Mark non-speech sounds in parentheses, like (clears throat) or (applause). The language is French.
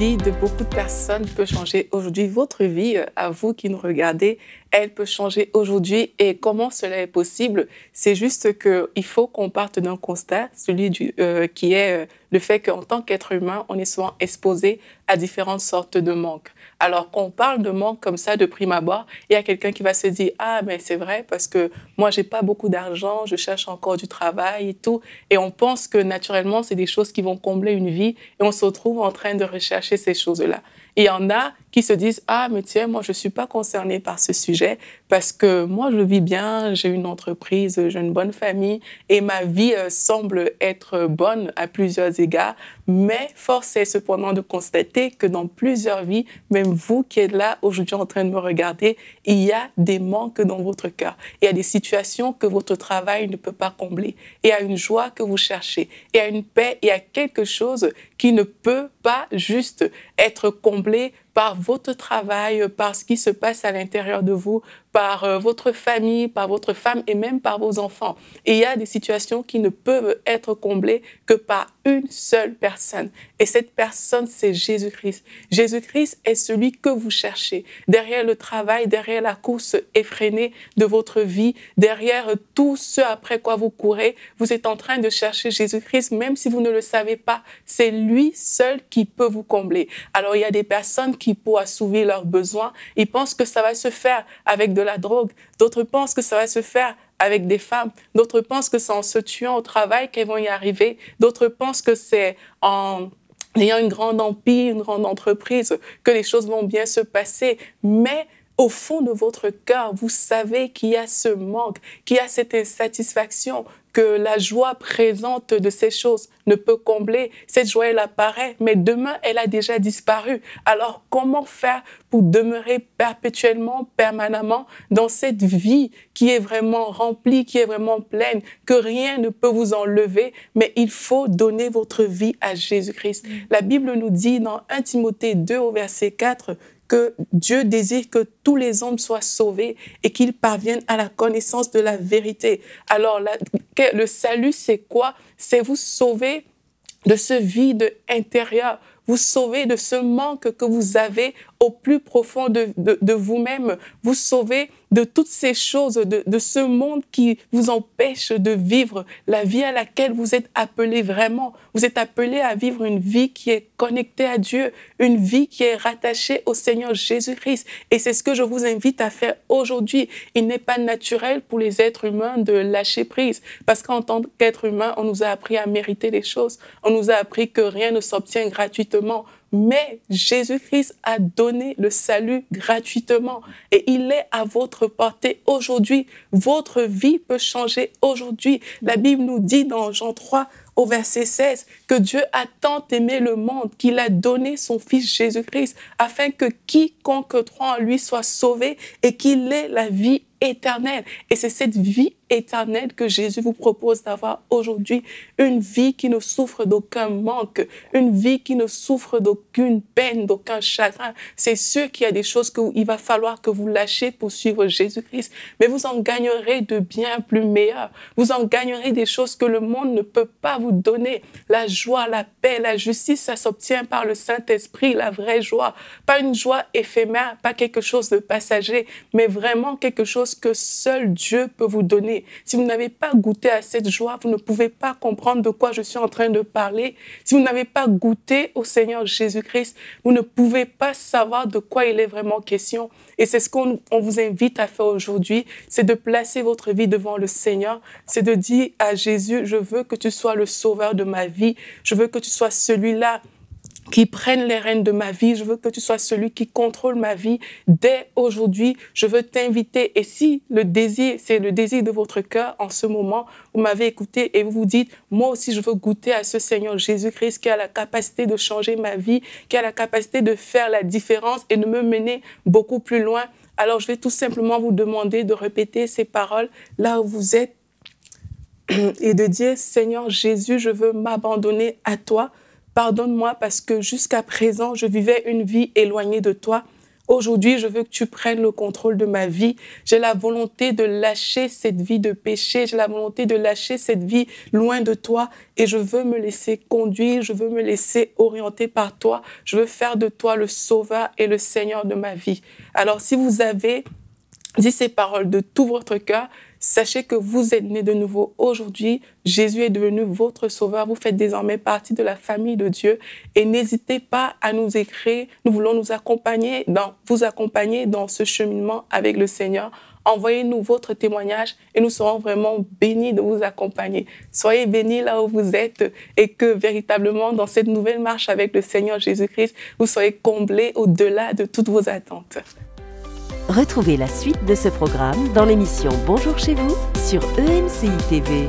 de beaucoup de personnes peut changer aujourd'hui votre vie euh, à vous qui nous regardez elle peut changer aujourd'hui et comment cela est possible. C'est juste qu'il faut qu'on parte d'un constat, celui euh, qui est euh, le fait qu'en tant qu'être humain, on est souvent exposé à différentes sortes de manques. Alors qu'on parle de manque comme ça de prime abord, il y a quelqu'un qui va se dire ah mais c'est vrai parce que moi j'ai pas beaucoup d'argent, je cherche encore du travail et tout, et on pense que naturellement c'est des choses qui vont combler une vie et on se retrouve en train de rechercher ces choses-là. Il y en a qui se disent Ah, mais tiens, moi, je ne suis pas concernée par ce sujet parce que moi, je vis bien, j'ai une entreprise, j'ai une bonne famille et ma vie euh, semble être bonne à plusieurs égards. Mais force est cependant de constater que dans plusieurs vies, même vous qui êtes là aujourd'hui en train de me regarder, il y a des manques dans votre cœur. Il y a des situations que votre travail ne peut pas combler. Il y a une joie que vous cherchez. Il y a une paix. Il y a quelque chose qui ne peut pas juste être comblé par votre travail, par ce qui se passe à l'intérieur de vous, par euh, votre famille, par votre femme et même par vos enfants. Et il y a des situations qui ne peuvent être comblées que par une seule personne. Et cette personne, c'est Jésus-Christ. Jésus-Christ est celui que vous cherchez. Derrière le travail, derrière la course effrénée de votre vie, derrière tout ce après quoi vous courez, vous êtes en train de chercher Jésus-Christ, même si vous ne le savez pas. C'est lui seul qui peut vous combler. Alors il y a des personnes qui, pour assouvir leurs besoins, ils pensent que ça va se faire avec de la drogue, d'autres pensent que ça va se faire avec des femmes, d'autres pensent que c'est en se tuant au travail qu'elles vont y arriver, d'autres pensent que c'est en ayant une grande empire, une grande entreprise, que les choses vont bien se passer. Mais au fond de votre cœur, vous savez qu'il y a ce manque, qu'il y a cette insatisfaction, que la joie présente de ces choses ne peut combler. Cette joie, elle apparaît, mais demain, elle a déjà disparu. Alors, comment faire pour demeurer perpétuellement, permanemment dans cette vie qui est vraiment remplie, qui est vraiment pleine, que rien ne peut vous enlever, mais il faut donner votre vie à Jésus-Christ. La Bible nous dit dans 1 Timothée 2 au verset 4, que Dieu désire que tous les hommes soient sauvés et qu'ils parviennent à la connaissance de la vérité. Alors, la, le salut, c'est quoi C'est vous sauver de ce vide intérieur, vous sauver de ce manque que vous avez au plus profond de, vous-même, vous sauver de toutes ces choses, de, ce monde qui vous empêche de vivre la vie à laquelle vous êtes appelé vraiment. Vous êtes appelé à vivre une vie qui est connectée à Dieu, une vie qui est rattachée au Seigneur Jésus-Christ. Et c'est ce que je vous invite à faire aujourd'hui. Il n'est pas naturel pour les êtres humains de lâcher prise, parce qu'en tant qu'êtres humains, on nous a appris à mériter les choses. On nous a appris que rien ne s'obtient gratuitement mais Jésus-Christ a donné le salut gratuitement et il est à votre portée aujourd'hui. Votre vie peut changer aujourd'hui. La Bible nous dit dans Jean 3 au verset 16 que Dieu a tant aimé le monde qu'il a donné son Fils Jésus-Christ afin que quiconque croit en lui soit sauvé et qu'il ait la vie éternelle. Et c'est cette vie éternelle que Jésus vous propose d'avoir aujourd'hui, une vie qui ne souffre d'aucun manque, une vie qui ne souffre d'aucune peine, d'aucun chagrin. C'est sûr qu'il y a des choses qu'il va falloir que vous lâchez pour suivre Jésus-Christ, mais vous en gagnerez de bien plus meilleur. Vous en gagnerez des choses que le monde ne peut pas vous donner. La joie, la paix, la justice, ça s'obtient par le Saint-Esprit, la vraie joie. Pas une joie éphémère, pas quelque chose de passager, mais vraiment quelque chose que seul Dieu peut vous donner. Si vous n'avez pas goûté à cette joie, vous ne pouvez pas comprendre de quoi je suis en train de parler. Si vous n'avez pas goûté au Seigneur Jésus-Christ, vous ne pouvez pas savoir de quoi il est vraiment question. Et c'est ce qu'on vous invite à faire aujourd'hui, c'est de placer votre vie devant le Seigneur, c'est de dire à Jésus, je veux que tu sois le sauveur de ma vie, je veux que tu sois celui-là qui prenne les rênes de ma vie. Je veux que tu sois celui qui contrôle ma vie dès aujourd'hui. Je veux t'inviter. Et si le désir, c'est le désir de votre cœur en ce moment, vous m'avez écouté et vous vous dites, moi aussi, je veux goûter à ce Seigneur Jésus-Christ qui a la capacité de changer ma vie, qui a la capacité de faire la différence et de me mener beaucoup plus loin. Alors, je vais tout simplement vous demander de répéter ces paroles là où vous êtes (clears throat) et de dire, Seigneur Jésus, je veux m'abandonner à toi Pardonne-moi parce que jusqu'à présent, je vivais une vie éloignée de toi. Aujourd'hui, je veux que tu prennes le contrôle de ma vie. J'ai la volonté de lâcher cette vie de péché. J'ai la volonté de lâcher cette vie loin de toi. Et je veux me laisser conduire. Je veux me laisser orienter par toi. Je veux faire de toi le sauveur et le Seigneur de ma vie. Alors, si vous avez dit ces paroles de tout votre cœur, Sachez que vous êtes né de nouveau aujourd'hui. Jésus est devenu votre sauveur. Vous faites désormais partie de la famille de Dieu. Et n'hésitez pas à nous écrire. Nous voulons nous accompagner dans, vous accompagner dans ce cheminement avec le Seigneur. Envoyez-nous votre témoignage et nous serons vraiment bénis de vous accompagner. Soyez bénis là où vous êtes et que véritablement dans cette nouvelle marche avec le Seigneur Jésus-Christ, vous soyez comblés au-delà de toutes vos attentes. Retrouvez la suite de ce programme dans l'émission Bonjour chez vous sur EMCI TV.